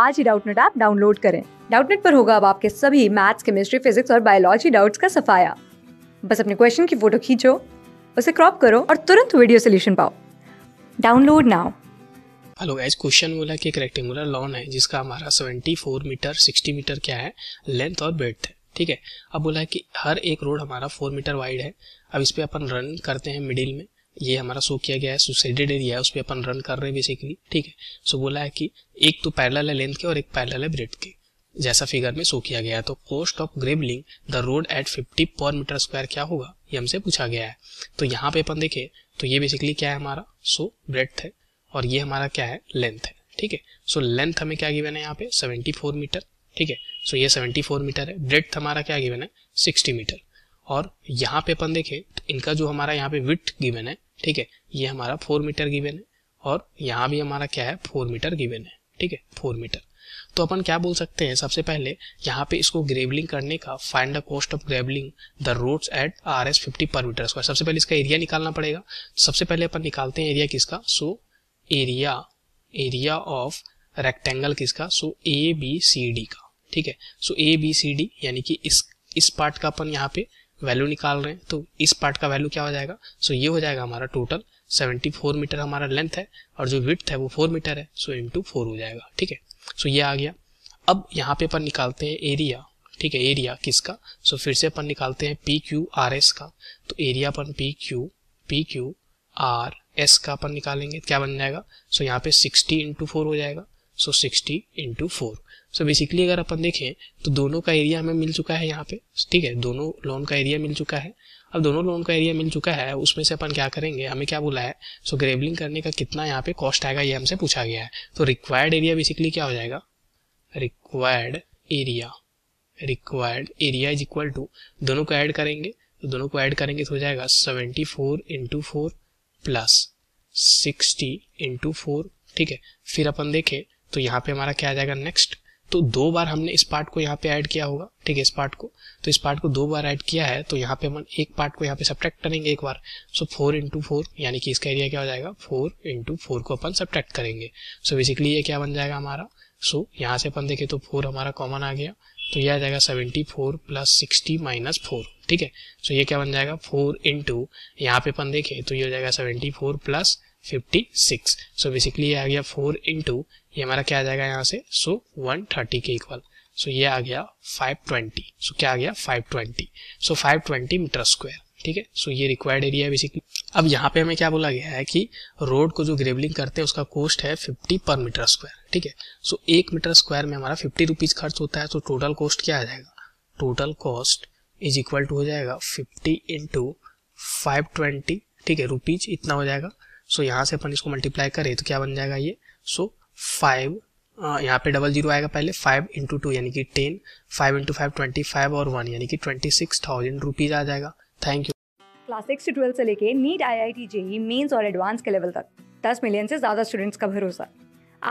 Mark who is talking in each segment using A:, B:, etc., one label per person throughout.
A: आज ही Doubtnet app download करें डाउटनेट पर होगा अब आपके सभी मैथ्स केमिस्ट्री फिजिक्स और बायोलॉजी डाउट्स का सफाया बस अपने क्वेश्चन की फोटो खींचो उसे क्रॉप करो और तुरंत वीडियो सोल्यूशन पाओ डाउनलोड नाउ हेलो एज क्वेश्चन बोला कि एक रेक्टेंगुलर लॉन है जिसका हमारा 74 मीटर 60 मीटर क्या है लेंथ और ब्रेथ है ठीक है अब बोला है कि हर एक रोड हमारा 4 मीटर वाइड है अब इस पर अपन रन करते हैं मिडिल में ये हमारा शो किया गया है सुसाइडेड एरिया है उस पर अपन रन कर रहे हैं बेसिकली ठीक है सो बोला है कि एक तो पैरल है लेंथ के और एक पैरल है ब्रेथ के जैसा फिगर में शो किया गया है तो cost of graveling the road at 50 per metre square क्या होगा ये हमसे पूछा गया है तो यहाँ पे अपन देखे तो ये बेसिकली क्या है हमारा सो ब्रेथ है और ये हमारा क्या है लेंथ है ठीक है सो लेंथ हमें क्या गिवन है यहाँ पे फोर मीटर ठीक है सो ये फोर मीटर है ब्रेथ हमारा क्या गिवन है सिक्सटी मीटर और यहाँ पे अपन देखें तो इनका जो हमारा यहाँ पे विथ गिवन है ठीक है ये हमारा फोर मीटर गिवेन है और यहाँ भी हमारा क्या है फोर मीटर गिवेन है ठीक है फोर मीटर तो अपन क्या बोल सकते हैं सबसे पहले यहाँ पे इसको ग्रेवलिंग करने का find the cost of graveling the roads at R S fifty per metre square सबसे पहले इसका एरिया निकालना पड़ेगा सबसे पहले अपन निकालते हैं एरिया किसका so area area of rectangle किसका so A B C D का ठीक है सो ए बी सी डी यानी कि इस इस पार्ट का अपन यहाँ पे वैल्यू निकाल रहे हैं तो इस पार्ट का वैल्यू क्या हो जाएगा सो so, ये हो जाएगा हमारा टोटल 74 मीटर हमारा लेंथ है और जो विथ है वो 4 मीटर है सो इंटू फोर हो जाएगा ठीक है सो ये आ गया अब यहाँ पे अपन निकालते हैं एरिया ठीक है एरिया किसका सो so, फिर से अपन निकालते हैं पी क्यू आर एस का तो एरिया अपन P Q P Q R S का अपन निकालेंगे क्या बन जाएगा सो so, यहाँ पे सिक्सटी इंटू फोर हो जाएगा so sixty into four so basically अगर अपन देखें तो दोनों का एरिया हमें मिल चुका है यहाँ पे ठीक है दोनों लोन का एरिया मिल चुका है अब दोनों लोन का एरिया मिल चुका है उसमें से अपन क्या करेंगे हमें क्या बोला है सो so, ग्रेवलिंग करने का कितना यहाँ पे कॉस्ट आएगा ये हमसे पूछा गया है तो रिक्वायर्ड एरिया बेसिकली क्या हो जाएगा required area required area is equal to दोनों को ऐड करेंगे तो दोनों को ऐड करेंगे तो हो जाएगा seventy four into four plus sixty into four ठीक है फिर अपन देखें तो यहाँ पे हमारा क्या आ जाएगा नेक्स्ट तो दो बार हमने इस पार्ट को यहाँ पे ऐड किया होगा ठीक है इस पार्ट को तो इस पार्ट को दो बार ऐड किया है तो यहाँ पे हम एक पार्ट को यहाँ पे सब्ट्रैक्ट करेंगे एक बार सो फोर इंटू फोर यानी कि इसका एरिया क्या हो जाएगा फोर इंटू फोर को अपन सब्ट्रैक्ट करेंगे सो बेसिकली ये क्या बन जाएगा हमारा सो so, यहाँ से अपन देखें तो फोर हमारा कॉमन आ गया तो यह आ जाएगा seventy four plus sixty minus four ठीक है सो ये क्या बन जाएगा फोर इंटू यहाँ पे अपन देखें तो ये हो जाएगा seventy four plus fifty six so basically ये आ गया फोर इंटू ये हमारा क्या आ जाएगा यहाँ से सो वन थर्टी के इक्वल सो ये आ गया फाइव ट्वेंटी सो क्या आ गया 520 twenty so five twenty metre square ठीक है सो ये रिक्वायर्ड एरिया बेसिकली अब यहाँ पे हमें क्या बोला गया है कि रोड को जो ग्रेवलिंग करते हैं उसका कॉस्ट है फिफ्टी पर मीटर स्क्वायर ठीक है सो एक मीटर स्क्वायर में हमारा फिफ्टी रुपीज खर्च होता है तो टोटल कॉस्ट क्या आ जाएगा total cost is equal to हो जाएगा फिफ्टी इंटू फाइव ट्वेंटी ठीक है रुपीज इतना हो जाएगा सो यहाँ से अपन इसको मल्टीप्लाई करें तो क्या बन जाएगा ये सो फाइव uh, यहाँ पे डबल जीरो आएगा पहले फाइव इंटू टू यानी कि ten five into five twenty five और वन यानी कि ट्वेंटी सिक्स थाउजेंड रुपीज़ आ जाएगा थैंक यू क्लास सिक्स से ट्वेल्थ से लेके NEET I I T JEE mains और एडवांस के लेवल तक दस मिलियन से ज़्यादा स्टूडेंट्स का भरोसा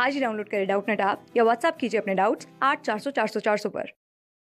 A: आज ही डाउनलोड करें डाउट नेट आप या व्हाट्सअप कीजिए अपने डाउट्स आठ चार सौ चार सौ चार सौ पर